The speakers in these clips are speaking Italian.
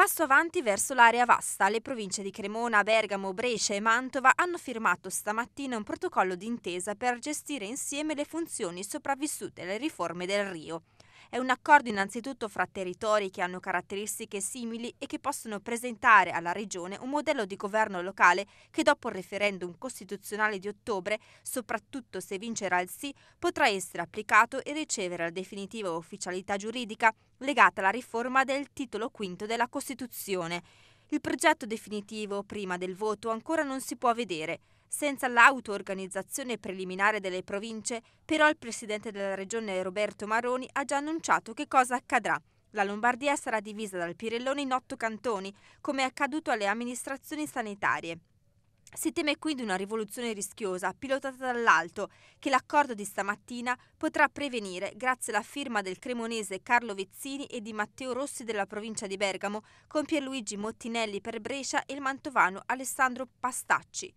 Passo avanti verso l'area vasta. Le province di Cremona, Bergamo, Brescia e Mantova hanno firmato stamattina un protocollo d'intesa per gestire insieme le funzioni sopravvissute alle riforme del Rio. È un accordo innanzitutto fra territori che hanno caratteristiche simili e che possono presentare alla Regione un modello di governo locale che dopo il referendum costituzionale di ottobre, soprattutto se vincerà il sì, potrà essere applicato e ricevere la definitiva ufficialità giuridica legata alla riforma del titolo V della Costituzione. Il progetto definitivo prima del voto ancora non si può vedere. Senza l'auto-organizzazione preliminare delle province, però il presidente della regione Roberto Maroni ha già annunciato che cosa accadrà. La Lombardia sarà divisa dal Pirellone in otto cantoni, come è accaduto alle amministrazioni sanitarie. Si teme quindi una rivoluzione rischiosa, pilotata dall'alto, che l'accordo di stamattina potrà prevenire grazie alla firma del cremonese Carlo Vezzini e di Matteo Rossi della provincia di Bergamo, con Pierluigi Mottinelli per Brescia e il mantovano Alessandro Pastacci.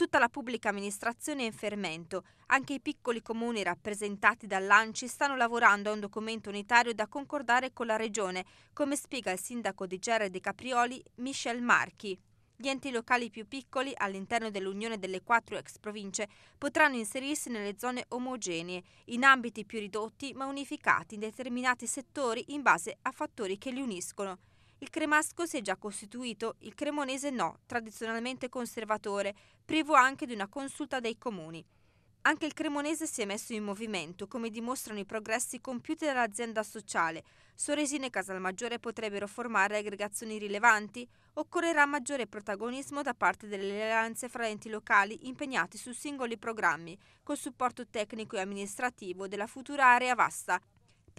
Tutta la pubblica amministrazione è in fermento. Anche i piccoli comuni rappresentati dall'ANCI stanno lavorando a un documento unitario da concordare con la Regione, come spiega il sindaco di Gerre de Caprioli, Michel Marchi. Gli enti locali più piccoli, all'interno dell'Unione delle quattro ex province, potranno inserirsi nelle zone omogenee, in ambiti più ridotti ma unificati in determinati settori in base a fattori che li uniscono. Il cremasco si è già costituito, il cremonese no, tradizionalmente conservatore, privo anche di una consulta dei comuni. Anche il cremonese si è messo in movimento, come dimostrano i progressi compiuti dall'azienda sociale. Soresine e Casalmaggiore potrebbero formare aggregazioni rilevanti. Occorrerà maggiore protagonismo da parte delle alleanze fra enti locali impegnati su singoli programmi, col supporto tecnico e amministrativo della futura area vasta,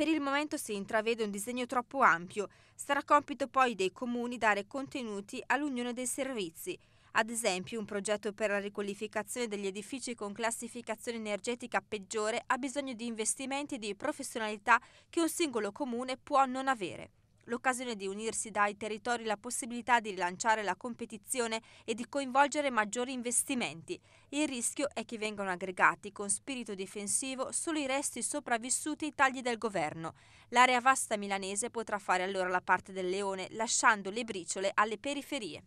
per il momento si intravede un disegno troppo ampio, sarà compito poi dei comuni dare contenuti all'unione dei servizi, ad esempio, un progetto per la riqualificazione degli edifici con classificazione energetica peggiore ha bisogno di investimenti e di professionalità che un singolo comune può non avere l'occasione di unirsi dai territori la possibilità di rilanciare la competizione e di coinvolgere maggiori investimenti. Il rischio è che vengano aggregati con spirito difensivo solo i resti sopravvissuti ai tagli del governo. L'area vasta milanese potrà fare allora la parte del leone, lasciando le briciole alle periferie.